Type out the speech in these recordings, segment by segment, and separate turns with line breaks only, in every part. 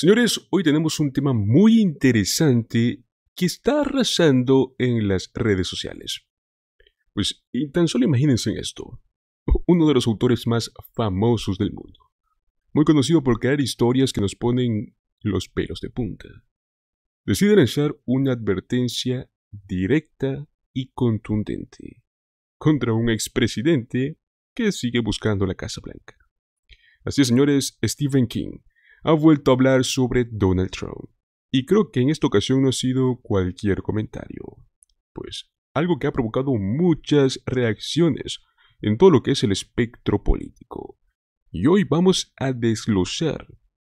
Señores, hoy tenemos un tema muy interesante que está arrasando en las redes sociales. Pues, tan solo imagínense esto. Uno de los autores más famosos del mundo. Muy conocido por crear historias que nos ponen los pelos de punta. Decide lanzar una advertencia directa y contundente contra un expresidente que sigue buscando la Casa Blanca. Así es, señores, Stephen King ha vuelto a hablar sobre Donald Trump. Y creo que en esta ocasión no ha sido cualquier comentario, pues algo que ha provocado muchas reacciones en todo lo que es el espectro político. Y hoy vamos a desglosar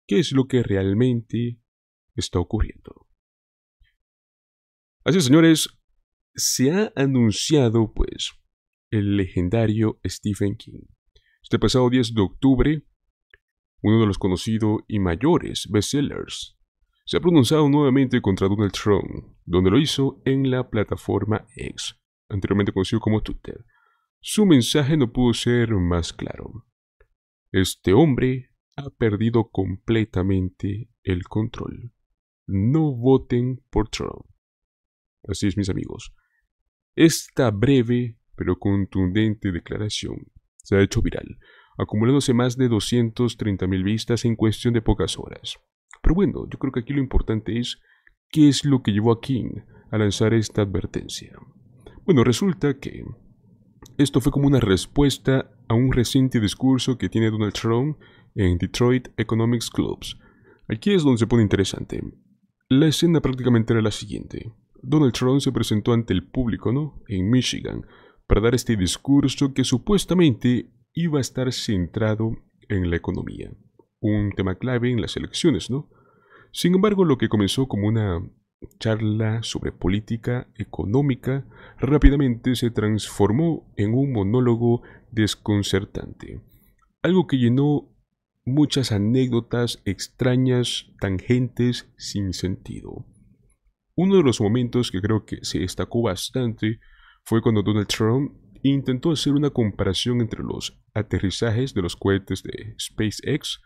qué es lo que realmente está ocurriendo. Así señores, se ha anunciado pues el legendario Stephen King. Este pasado 10 de octubre uno de los conocidos y mayores bestsellers. Se ha pronunciado nuevamente contra Donald Trump, donde lo hizo en la plataforma X, anteriormente conocido como Twitter. Su mensaje no pudo ser más claro. Este hombre ha perdido completamente el control. No voten por Trump. Así es, mis amigos. Esta breve pero contundente declaración se ha hecho viral acumulándose más de 230.000 vistas en cuestión de pocas horas. Pero bueno, yo creo que aquí lo importante es qué es lo que llevó a King a lanzar esta advertencia. Bueno, resulta que esto fue como una respuesta a un reciente discurso que tiene Donald Trump en Detroit Economics Clubs. Aquí es donde se pone interesante. La escena prácticamente era la siguiente. Donald Trump se presentó ante el público, ¿no? En Michigan, para dar este discurso que supuestamente iba a estar centrado en la economía, un tema clave en las elecciones, ¿no? Sin embargo, lo que comenzó como una charla sobre política económica rápidamente se transformó en un monólogo desconcertante, algo que llenó muchas anécdotas extrañas, tangentes, sin sentido. Uno de los momentos que creo que se destacó bastante fue cuando Donald Trump intentó hacer una comparación entre los aterrizajes de los cohetes de SpaceX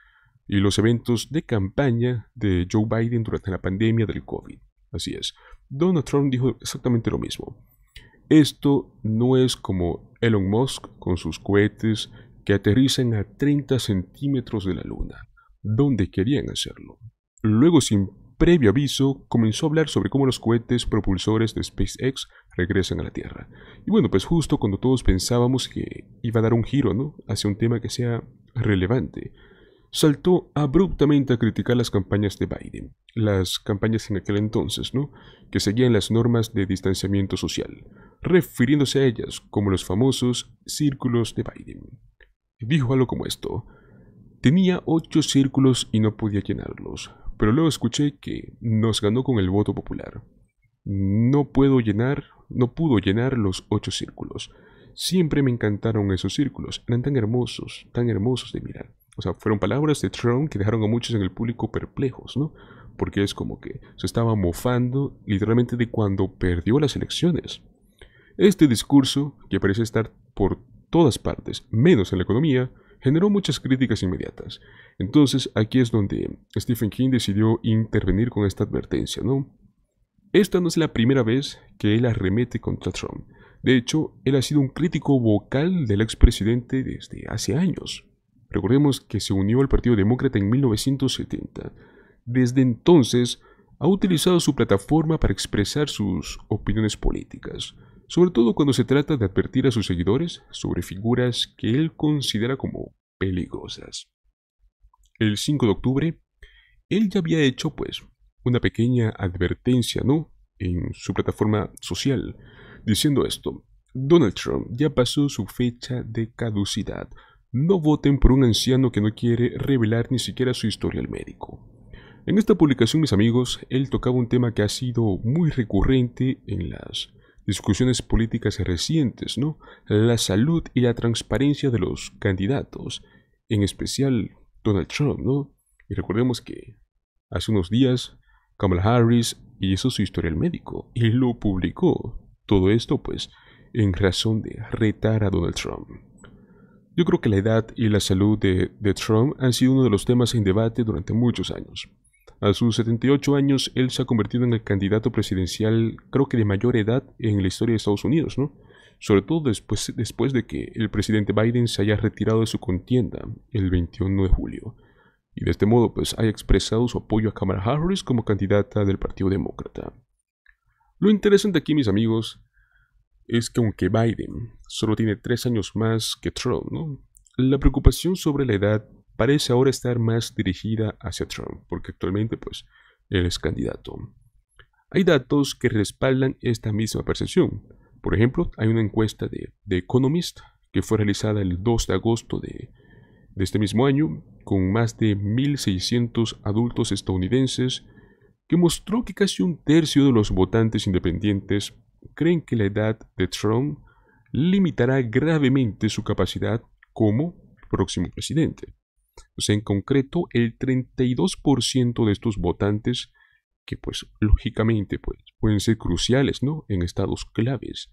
y los eventos de campaña de Joe Biden durante la pandemia del COVID. Así es, Donald Trump dijo exactamente lo mismo. Esto no es como Elon Musk con sus cohetes que aterrizan a 30 centímetros de la luna, donde querían hacerlo. Luego sin previo aviso, comenzó a hablar sobre cómo los cohetes propulsores de SpaceX regresan a la Tierra. Y bueno, pues justo cuando todos pensábamos que iba a dar un giro, ¿no? Hacia un tema que sea relevante, saltó abruptamente a criticar las campañas de Biden, las campañas en aquel entonces, ¿no? Que seguían las normas de distanciamiento social, refiriéndose a ellas como los famosos círculos de Biden. Dijo algo como esto. Tenía ocho círculos y no podía llenarlos pero luego escuché que nos ganó con el voto popular. No puedo llenar, no pudo llenar los ocho círculos. Siempre me encantaron esos círculos, eran tan hermosos, tan hermosos de mirar. O sea, fueron palabras de Trump que dejaron a muchos en el público perplejos, ¿no? Porque es como que se estaba mofando literalmente de cuando perdió las elecciones. Este discurso, que parece estar por todas partes, menos en la economía, generó muchas críticas inmediatas. Entonces aquí es donde Stephen King decidió intervenir con esta advertencia, ¿no? Esta no es la primera vez que él arremete contra Trump. De hecho, él ha sido un crítico vocal del expresidente desde hace años. Recordemos que se unió al Partido Demócrata en 1970. Desde entonces, ha utilizado su plataforma para expresar sus opiniones políticas sobre todo cuando se trata de advertir a sus seguidores sobre figuras que él considera como peligrosas. El 5 de octubre, él ya había hecho, pues, una pequeña advertencia, ¿no?, en su plataforma social, diciendo esto. Donald Trump ya pasó su fecha de caducidad. No voten por un anciano que no quiere revelar ni siquiera su historia al médico. En esta publicación, mis amigos, él tocaba un tema que ha sido muy recurrente en las discusiones políticas recientes, ¿no? La salud y la transparencia de los candidatos, en especial Donald Trump, ¿no? Y recordemos que hace unos días Kamala Harris hizo su historial médico y lo publicó. Todo esto, pues, en razón de retar a Donald Trump. Yo creo que la edad y la salud de, de Trump han sido uno de los temas en debate durante muchos años. A sus 78 años, él se ha convertido en el candidato presidencial, creo que de mayor edad en la historia de Estados Unidos, ¿no? Sobre todo después, después de que el presidente Biden se haya retirado de su contienda el 21 de julio. Y de este modo, pues, haya expresado su apoyo a Kamala Harris como candidata del Partido Demócrata. Lo interesante aquí, mis amigos, es que aunque Biden solo tiene tres años más que Trump, ¿no? La preocupación sobre la edad parece ahora estar más dirigida hacia Trump, porque actualmente pues él es candidato. Hay datos que respaldan esta misma percepción. Por ejemplo, hay una encuesta de, The Economist que fue realizada el 2 de agosto de, de este mismo año con más de 1.600 adultos estadounidenses que mostró que casi un tercio de los votantes independientes creen que la edad de Trump limitará gravemente su capacidad como próximo presidente. Pues, en concreto, el 32% de estos votantes, que pues lógicamente pues, pueden ser cruciales, ¿no? En estados claves,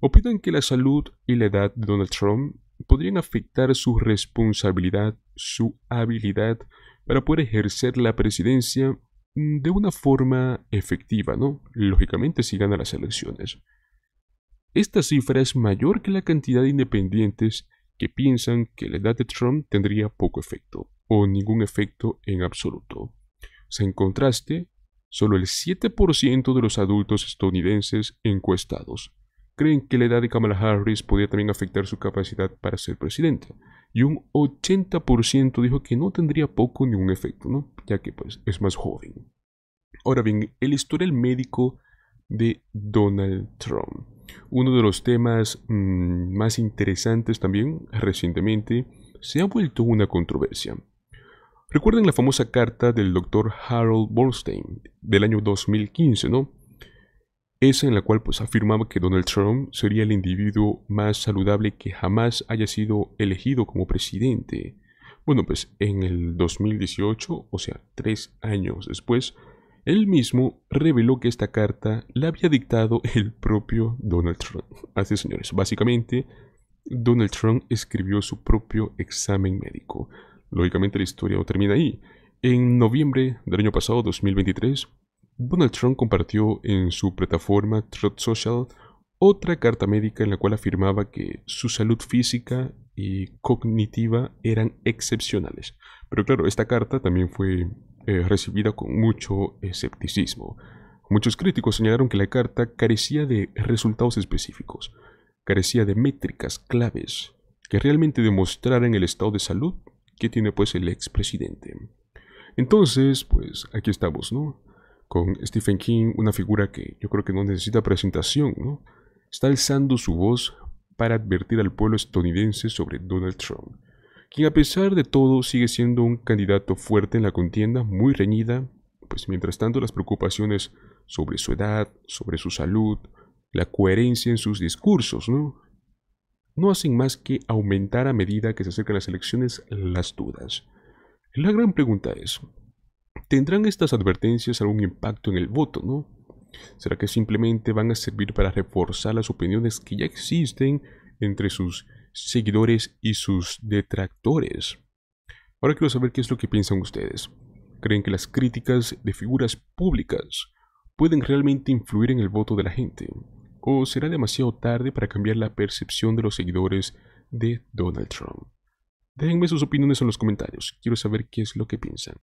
opinan que la salud y la edad de Donald Trump podrían afectar su responsabilidad, su habilidad para poder ejercer la presidencia mm, de una forma efectiva, ¿no? Lógicamente si gana las elecciones. Esta cifra es mayor que la cantidad de independientes que piensan que la edad de Trump tendría poco efecto o ningún efecto en absoluto. Se en contraste, solo el 7% de los adultos estadounidenses encuestados creen que la edad de Kamala Harris podría también afectar su capacidad para ser presidente. Y un 80% dijo que no tendría poco ningún efecto, ¿no? ya que pues, es más joven. Ahora bien, el historial médico de Donald Trump. Uno de los temas mm, más interesantes también recientemente se ha vuelto una controversia. Recuerden la famosa carta del doctor Harold Bolstein del año 2015, ¿no? Esa en la cual pues, afirmaba que Donald Trump sería el individuo más saludable que jamás haya sido elegido como presidente. Bueno, pues en el 2018, o sea, tres años después, él mismo reveló que esta carta la había dictado el propio Donald Trump. Así señores, básicamente Donald Trump escribió su propio examen médico. Lógicamente la historia no termina ahí. En noviembre del año pasado, 2023, Donald Trump compartió en su plataforma Truth Social otra carta médica en la cual afirmaba que su salud física y cognitiva eran excepcionales. Pero claro, esta carta también fue eh, recibida con mucho escepticismo. Muchos críticos señalaron que la carta carecía de resultados específicos, carecía de métricas claves que realmente demostraran el estado de salud que tiene pues el expresidente. Entonces, pues aquí estamos, ¿no? Con Stephen King, una figura que yo creo que no necesita presentación, ¿no? Está alzando su voz para advertir al pueblo estadounidense sobre Donald Trump que a pesar de todo sigue siendo un candidato fuerte en la contienda muy reñida, pues mientras tanto las preocupaciones sobre su edad, sobre su salud, la coherencia en sus discursos, ¿no? No hacen más que aumentar a medida que se acercan las elecciones las dudas. La gran pregunta es, ¿tendrán estas advertencias algún impacto en el voto, no? ¿Será que simplemente van a servir para reforzar las opiniones que ya existen entre sus seguidores y sus detractores. Ahora quiero saber qué es lo que piensan ustedes. ¿Creen que las críticas de figuras públicas pueden realmente influir en el voto de la gente? ¿O será demasiado tarde para cambiar la percepción de los seguidores de Donald Trump? Déjenme sus opiniones en los comentarios. Quiero saber qué es lo que piensan.